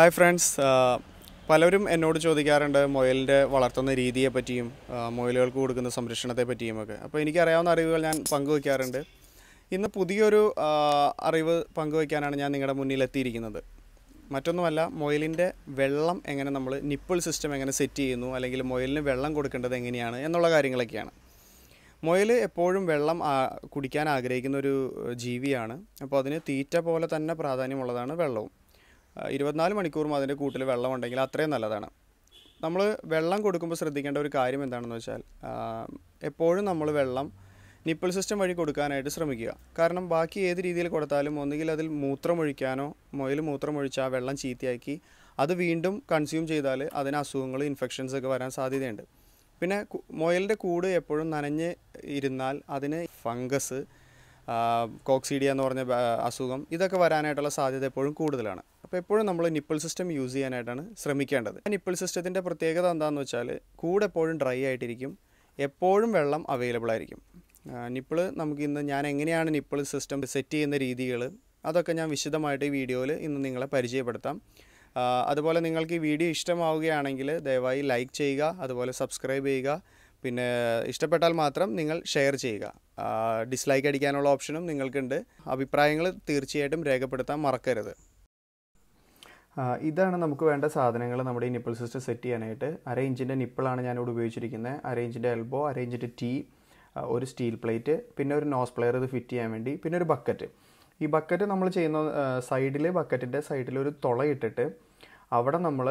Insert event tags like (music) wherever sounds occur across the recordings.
hi friends പലരും എന്നോട് ചോദിക്കാറുണ്ട് മൊയലിൻ്റെ വളർത്തുന്ന രീതിയെ പറ്റിയും മൊയലുകൾക്ക് കൊടുക്കുന്ന സംരക്ഷണത്തെ പറ്റിയുമൊക്കെ അപ്പോൾ എനിക്കറിയാവുന്ന അറിവുകൾ ഞാൻ പങ്കുവയ്ക്കാറുണ്ട് ഇന്ന് പുതിയൊരു അറിവ് പങ്കുവയ്ക്കാനാണ് ഞാൻ നിങ്ങളുടെ മുന്നിൽ എത്തിയിരിക്കുന്നത് മറ്റൊന്നുമല്ല മൊയലിൻ്റെ വെള്ളം എങ്ങനെ നമ്മൾ നിപ്പിൾ സിസ്റ്റം എങ്ങനെ സെറ്റ് ചെയ്യുന്നു അല്ലെങ്കിൽ മൊയലിന് വെള്ളം കൊടുക്കേണ്ടത് എങ്ങനെയാണ് എന്നുള്ള കാര്യങ്ങളൊക്കെയാണ് മൊയൽ എപ്പോഴും വെള്ളം കുടിക്കാൻ ആഗ്രഹിക്കുന്ന ഒരു ജീവിയാണ് അപ്പോൾ അതിന് തീറ്റ പോലെ തന്നെ പ്രാധാന്യമുള്ളതാണ് വെള്ളവും ഇരുപത്തിനാല് മണിക്കൂറും അതിൻ്റെ കൂട്ടിൽ വെള്ളം ഉണ്ടെങ്കിൽ അത്രയും നല്ലതാണ് നമ്മൾ വെള്ളം കൊടുക്കുമ്പോൾ ശ്രദ്ധിക്കേണ്ട ഒരു കാര്യം എന്താണെന്ന് വെച്ചാൽ എപ്പോഴും നമ്മൾ വെള്ളം നിപ്പിൾ സിസ്റ്റം വഴി കൊടുക്കാനായിട്ട് ശ്രമിക്കുക കാരണം ബാക്കി ഏത് രീതിയിൽ കൊടുത്താലും ഒന്നുകിൽ അതിൽ മൂത്രമൊഴിക്കാനോ മൊയിൽ മൂത്രമൊഴിച്ച് ആ വെള്ളം ചീത്തയാക്കി അത് വീണ്ടും കൺസ്യൂം ചെയ്താൽ അതിന് അസുഖങ്ങൾ ഇൻഫെക്ഷൻസ് ഒക്കെ വരാൻ സാധ്യതയുണ്ട് പിന്നെ മൊയലിൻ്റെ കൂട് എപ്പോഴും നനഞ്ഞ് ഇരുന്നാൽ അതിന് ഫംഗസ് കോക്സീഡിയ എന്ന് പറഞ്ഞ അസുഖം ഇതൊക്കെ വരാനായിട്ടുള്ള സാധ്യത എപ്പോഴും കൂടുതലാണ് അപ്പോൾ എപ്പോഴും നമ്മൾ നിപ്പിൾ സിസ്റ്റം യൂസ് ചെയ്യാനായിട്ടാണ് ശ്രമിക്കേണ്ടത് നിപ്പിൾ സിസ്റ്റത്തിൻ്റെ പ്രത്യേകത എന്താണെന്ന് വെച്ചാൽ കൂടെ എപ്പോഴും ഡ്രൈ ആയിട്ടിരിക്കും എപ്പോഴും വെള്ളം അവൈലബിൾ ആയിരിക്കും നിപ്പിൾ നമുക്ക് ഇന്ന് ഞാൻ എങ്ങനെയാണ് നിപ്പിൾ സിസ്റ്റം സെറ്റ് ചെയ്യുന്ന രീതികൾ അതൊക്കെ ഞാൻ വിശദമായിട്ട് ഈ വീഡിയോയിൽ ഇന്ന് നിങ്ങളെ പരിചയപ്പെടുത്താം അതുപോലെ നിങ്ങൾക്ക് ഈ വീഡിയോ ഇഷ്ടമാവുകയാണെങ്കിൽ ദയവായി ലൈക്ക് ചെയ്യുക അതുപോലെ സബ്സ്ക്രൈബ് ചെയ്യുക പിന്നെ ഇഷ്ടപ്പെട്ടാൽ മാത്രം നിങ്ങൾ ഷെയർ ചെയ്യുക ഡിസ്ലൈക്ക് അടിക്കാനുള്ള ഓപ്ഷനും നിങ്ങൾക്കുണ്ട് അഭിപ്രായങ്ങൾ തീർച്ചയായിട്ടും രേഖപ്പെടുത്താൻ മറക്കരുത് ഇതാണ് നമുക്ക് വേണ്ട സാധനങ്ങൾ നമ്മുടെ ഈ നിപ്പിൾ സിസ്റ്റം സെറ്റ് ചെയ്യാനായിട്ട് അര ഇഞ്ചിൻ്റെ നിപ്പിളാണ് ഞാനിവിടെ ഉപയോഗിച്ചിരിക്കുന്നത് അര ഇഞ്ചിൻ്റെ എൽബോ അര ഇഞ്ചിൻ്റെ ടീ ഒരു സ്റ്റീൽ പ്ലേറ്റ് പിന്നെ ഒരു നോസ് പ്ലെയർ ഇത് ഫിറ്റ് ചെയ്യാൻ വേണ്ടി പിന്നെ ഒരു ബക്കറ്റ് ഈ ബക്കറ്റ് നമ്മൾ ചെയ്യുന്ന സൈഡിൽ ബക്കറ്റിൻ്റെ സൈഡിൽ ഒരു തുള ഇട്ടിട്ട് അവിടെ നമ്മൾ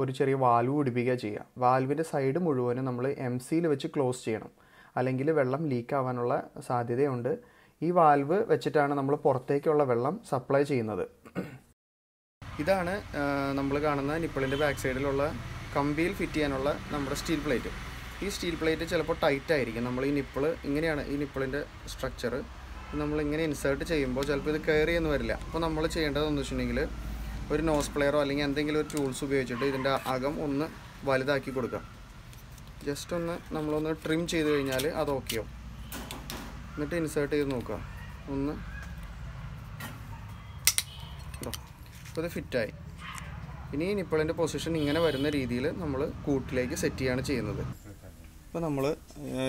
ഒരു ചെറിയ വാൽവ് പിടിപ്പിക്കുക ചെയ്യുക വാൽവിൻ്റെ സൈഡ് മുഴുവനും നമ്മൾ എം സിയിൽ വെച്ച് ക്ലോസ് ചെയ്യണം അല്ലെങ്കിൽ വെള്ളം ലീക്ക് ആവാനുള്ള സാധ്യതയുണ്ട് ഈ വാൽവ് വെച്ചിട്ടാണ് നമ്മൾ പുറത്തേക്കുള്ള വെള്ളം സപ്ലൈ ചെയ്യുന്നത് ഇതാണ് നമ്മൾ കാണുന്ന നിപ്പിളിൻ്റെ ബാക്ക് സൈഡിലുള്ള കമ്പിയിൽ ഫിറ്റ് ചെയ്യാനുള്ള നമ്മുടെ സ്റ്റീൽ പ്ലേറ്റ് ഈ സ്റ്റീൽ പ്ലേറ്റ് ചിലപ്പോൾ ടൈറ്റ് ആയിരിക്കും നമ്മൾ ഈ നിപ്പിൾ ഇങ്ങനെയാണ് ഈ നിപ്പിളിൻ്റെ സ്ട്രക്ചർ ഇങ്ങനെ ഇൻസേർട്ട് ചെയ്യുമ്പോൾ ചിലപ്പോൾ ഇത് കയറി എന്ന് വരില്ല അപ്പോൾ നമ്മൾ ചെയ്യേണ്ടതെന്ന് വെച്ചിട്ടുണ്ടെങ്കിൽ ഒരു നോസ് പ്ലെയറോ അല്ലെങ്കിൽ എന്തെങ്കിലും ഒരു ടൂൾസ് ഉപയോഗിച്ചിട്ട് ഇതിൻ്റെ അകം ഒന്ന് വലുതാക്കി കൊടുക്കാം ജസ്റ്റ് ഒന്ന് നമ്മളൊന്ന് ട്രിം ചെയ്ത് കഴിഞ്ഞാൽ അത് ഓക്കെയോ എന്നിട്ട് ഇൻസേർട്ട് ചെയ്ത് നോക്കുക ഒന്ന് നമുക്കത് ഫിറ്റായി ഇനി നിപ്പിളിൻ്റെ പൊസിഷൻ ഇങ്ങനെ വരുന്ന രീതിയിൽ നമ്മൾ കൂട്ടിലേക്ക് സെറ്റ് ചെയ്യാണ് ചെയ്യുന്നത് ഇപ്പോൾ നമ്മൾ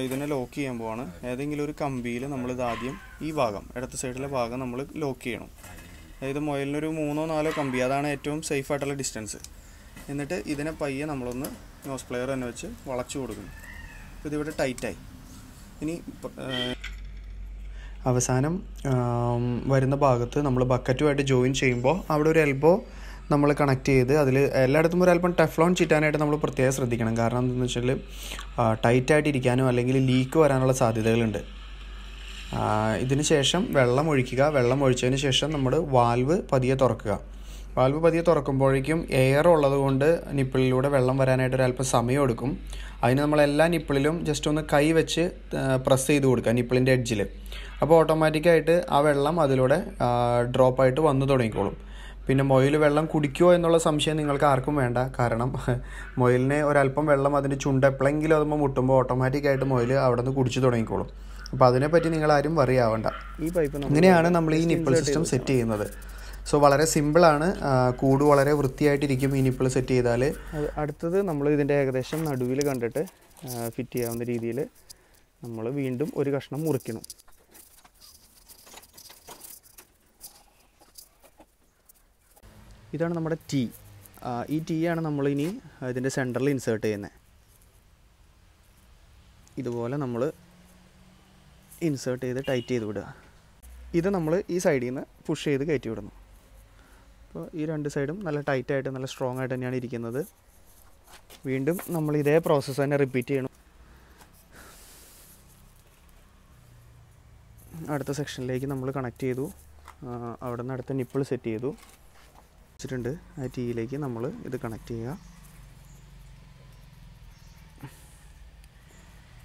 ഇതിനെ ലോക്ക് ചെയ്യാൻ പോവാണ് ഏതെങ്കിലും ഒരു കമ്പിയിൽ നമ്മൾ ഇതാദ്യം ഈ ഭാഗം ഇടത്ത് സൈഡിലെ ഭാഗം നമ്മൾ ലോക്ക് ചെയ്യണം അതായത് മുയലിനൊരു മൂന്നോ നാലോ കമ്പി അതാണ് ഏറ്റവും സേഫ് ആയിട്ടുള്ള ഡിസ്റ്റൻസ് എന്നിട്ട് ഇതിനെ പയ്യെ നമ്മളൊന്ന് നോസ് പ്ലെയർ തന്നെ വെച്ച് വളച്ചു കൊടുക്കുന്നു ഇതിവിടെ ടൈറ്റായി ഇനി അവസാനം വരുന്ന ഭാഗത്ത് നമ്മൾ ബക്കറ്റുമായിട്ട് ജോയിൻ ചെയ്യുമ്പോൾ അവിടെ ഒരു എൽബോ നമ്മൾ കണക്ട് ചെയ്ത് അതിൽ എല്ലായിടത്തും ഒരു അല്പം ടെഫ്ലോൺ ചിറ്റാനായിട്ട് നമ്മൾ പ്രത്യേകം ശ്രദ്ധിക്കണം കാരണം എന്താണെന്ന് വെച്ചാൽ ടൈറ്റായിട്ട് ഇരിക്കാനോ അല്ലെങ്കിൽ ലീക്ക് വരാനുള്ള സാധ്യതകളുണ്ട് ഇതിന് ശേഷം വെള്ളം ഒഴിക്കുക വെള്ളം ഒഴിച്ചതിന് ശേഷം നമ്മൾ വാൽവ് പതിയെ തുറക്കുക വാൽവ് പതിയെ തുറക്കുമ്പോഴേക്കും എയർ ഉള്ളതുകൊണ്ട് നിപ്പിളിലൂടെ വെള്ളം വരാനായിട്ട് ഒരല്പം സമയം എടുക്കും അതിന് നമ്മൾ എല്ലാ നിപ്പിളിലും ജസ്റ്റ് ഒന്ന് കൈ വെച്ച് പ്രസ് ചെയ്ത് കൊടുക്കുക നിപ്പിളിൻ്റെ എഡ്ജിൽ അപ്പോൾ ഓട്ടോമാറ്റിക്കായിട്ട് ആ വെള്ളം അതിലൂടെ ഡ്രോപ്പായിട്ട് വന്നു തുടങ്ങിക്കോളും പിന്നെ മൊയിൽ വെള്ളം കുടിക്കുമോ എന്നുള്ള സംശയം നിങ്ങൾക്ക് ആർക്കും വേണ്ട കാരണം (laughs) മൊയിലിന് ഒരല്പം വെള്ളം അതിൻ്റെ ചുണ്ട എപ്പോഴെങ്കിലും അതുമ്പോൾ മുട്ടുമ്പോൾ ഓട്ടോമാറ്റിക്കായിട്ട് മൊയിൽ അവിടെ നിന്ന് കുടിച്ചു തുടങ്ങിക്കോളും അപ്പോൾ അതിനെപ്പറ്റി നിങ്ങൾ ആരും വറി ഈ പൈപ്പ് ഇങ്ങനെയാണ് നമ്മൾ ഈ നിപ്പിൾ സിസ്റ്റം സെറ്റ് ചെയ്യുന്നത് സോ വളരെ സിമ്പിളാണ് കൂട് വളരെ വൃത്തിയായിട്ടിരിക്കും ഇനിയിപ്പോൾ സെറ്റ് ചെയ്താൽ അടുത്തത് നമ്മൾ ഇതിൻ്റെ ഏകദേശം നടുവിൽ കണ്ടിട്ട് ഫിറ്റ് ചെയ്യാവുന്ന രീതിയിൽ നമ്മൾ വീണ്ടും ഒരു കഷ്ണം മുറിക്കണം ഇതാണ് നമ്മുടെ ടീ ഈ ടീ ആണ് നമ്മളിനി ഇതിൻ്റെ സെൻറ്ററിൽ ഇൻസേർട്ട് ചെയ്യുന്നത് ഇതുപോലെ നമ്മൾ ഇൻസേർട്ട് ചെയ്ത് ടൈറ്റ് ചെയ്ത് വിടുക ഇത് നമ്മൾ ഈ സൈഡിൽ നിന്ന് പുഷ് ചെയ്ത് കയറ്റി വിടുന്നു അപ്പോൾ ഈ രണ്ട് സൈഡും നല്ല ടൈറ്റായിട്ട് നല്ല സ്ട്രോങ് ആയിട്ട് തന്നെയാണ് ഇരിക്കുന്നത് വീണ്ടും നമ്മൾ ഇതേ പ്രോസസ്സ് തന്നെ റിപ്പീറ്റ് ചെയ്യണം അടുത്ത സെക്ഷനിലേക്ക് നമ്മൾ കണക്ട് ചെയ്തു അവിടെ നിന്ന് അടുത്ത നിപ്പിൾ സെറ്റ് ചെയ്തു വെച്ചിട്ടുണ്ട് ആ ടീയിലേക്ക് നമ്മൾ ഇത് കണക്ട് ചെയ്യുക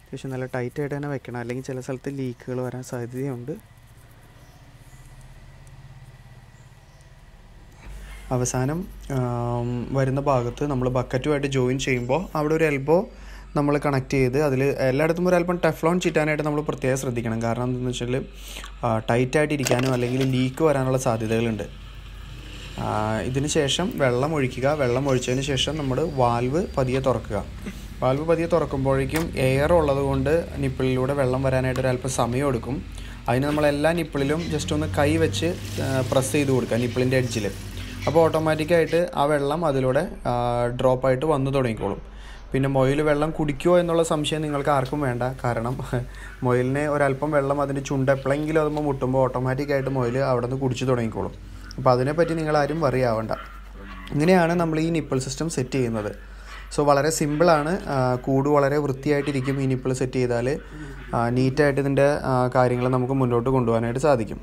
അത്യാവശ്യം നല്ല ടൈറ്റായിട്ട് തന്നെ വെക്കണം അല്ലെങ്കിൽ ചില സ്ഥലത്ത് ലീക്കുകൾ വരാൻ സാധ്യതയുണ്ട് അവസാനം വരുന്ന ഭാഗത്ത് നമ്മൾ ബക്കറ്റുമായിട്ട് ജോയിൻ ചെയ്യുമ്പോൾ അവിടെ ഒരു എൽബോ നമ്മൾ കണക്ട് ചെയ്ത് അതിൽ എല്ലായിടത്തും ഒരു അല്പം ടെഫ്ലോൺ ചിറ്റാനായിട്ട് നമ്മൾ പ്രത്യേകം ശ്രദ്ധിക്കണം കാരണം എന്താണെന്ന് വെച്ചാൽ ടൈറ്റായിട്ട് ഇരിക്കാനോ അല്ലെങ്കിൽ ലീക്ക് വരാനുള്ള സാധ്യതകളുണ്ട് ഇതിന് ശേഷം വെള്ളം ഒഴിക്കുക വെള്ളം ഒഴിച്ചതിന് ശേഷം നമ്മൾ വാൽവ് പതിയെ തുറക്കുക വാൽവ് പതിയെ തുറക്കുമ്പോഴേക്കും എയർ ഉള്ളത് കൊണ്ട് നിപ്പിളിലൂടെ വെള്ളം വരാനായിട്ട് ഒരല്പം സമയം എടുക്കും അതിന് നമ്മൾ എല്ലാ നിപ്പിളിലും ജസ്റ്റ് ഒന്ന് കൈ വെച്ച് പ്രസ് ചെയ്ത് കൊടുക്കുക നിപ്പിളിൻ്റെ എഡ്ജിൽ അപ്പോൾ ഓട്ടോമാറ്റിക്കായിട്ട് ആ വെള്ളം അതിലൂടെ ഡ്രോപ്പായിട്ട് വന്നു തുടങ്ങിക്കോളും പിന്നെ മൊയിൽ വെള്ളം കുടിക്കുമോ എന്നുള്ള സംശയം നിങ്ങൾക്ക് ആർക്കും വേണ്ട കാരണം (laughs) മൊയിലിന് ഒരല്പം വെള്ളം അതിൻ്റെ ചുണ്ട എപ്പോഴെങ്കിലും അതുമ്പോൾ മുട്ടുമ്പോൾ ഓട്ടോമാറ്റിക്കായിട്ട് മൊയിൽ അവിടെ നിന്ന് കുടിച്ചു തുടങ്ങിക്കോളും അപ്പോൾ അതിനെപ്പറ്റി നിങ്ങൾ ആരും ആവണ്ട ഇങ്ങനെയാണ് നമ്മൾ ഈ നിപ്പിൾ സിസ്റ്റം സെറ്റ് ചെയ്യുന്നത് സോ വളരെ സിമ്പിളാണ് കൂട് വളരെ വൃത്തിയായിട്ടിരിക്കും ഈ നിപ്പിൾ സെറ്റ് ചെയ്താൽ നീറ്റായിട്ട് ഇതിൻ്റെ കാര്യങ്ങൾ നമുക്ക് മുന്നോട്ട് കൊണ്ടുപോകാനായിട്ട് സാധിക്കും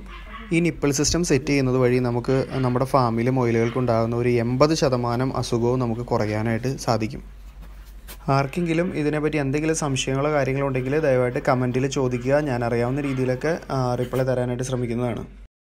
ഈ നിപ്പിൾ സിസ്റ്റം സെറ്റ് ചെയ്യുന്നത് വഴി നമുക്ക് നമ്മുടെ മൊയിലുകൾക്ക് ഉണ്ടാകുന്ന ഒരു എൺപത് ശതമാനം അസുഖവും നമുക്ക് കുറയാനായിട്ട് സാധിക്കും ആർക്കെങ്കിലും ഇതിനെപ്പറ്റി എന്തെങ്കിലും സംശയങ്ങളോ കാര്യങ്ങളോ ഉണ്ടെങ്കിൽ ദയവായിട്ട് കമൻറ്റിൽ ചോദിക്കുക ഞാൻ അറിയാവുന്ന രീതിയിലൊക്കെ റിപ്ലൈ തരാനായിട്ട് ശ്രമിക്കുന്നതാണ്